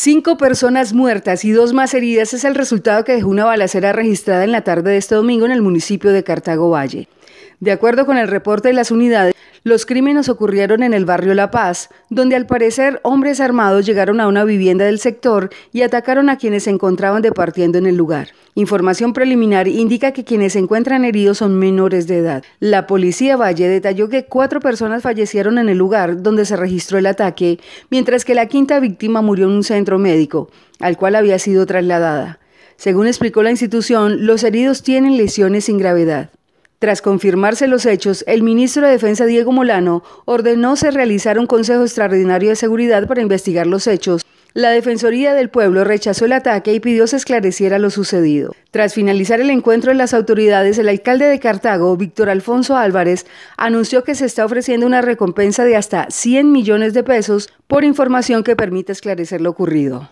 Cinco personas muertas y dos más heridas es el resultado que dejó una balacera registrada en la tarde de este domingo en el municipio de Cartago Valle. De acuerdo con el reporte de las unidades, los crímenes ocurrieron en el barrio La Paz, donde al parecer hombres armados llegaron a una vivienda del sector y atacaron a quienes se encontraban departiendo en el lugar. Información preliminar indica que quienes se encuentran heridos son menores de edad. La policía Valle detalló que cuatro personas fallecieron en el lugar donde se registró el ataque, mientras que la quinta víctima murió en un centro médico, al cual había sido trasladada. Según explicó la institución, los heridos tienen lesiones sin gravedad. Tras confirmarse los hechos, el ministro de Defensa Diego Molano ordenó se realizara un Consejo Extraordinario de Seguridad para investigar los hechos. La Defensoría del Pueblo rechazó el ataque y pidió se esclareciera lo sucedido. Tras finalizar el encuentro de las autoridades, el alcalde de Cartago, Víctor Alfonso Álvarez, anunció que se está ofreciendo una recompensa de hasta 100 millones de pesos por información que permita esclarecer lo ocurrido.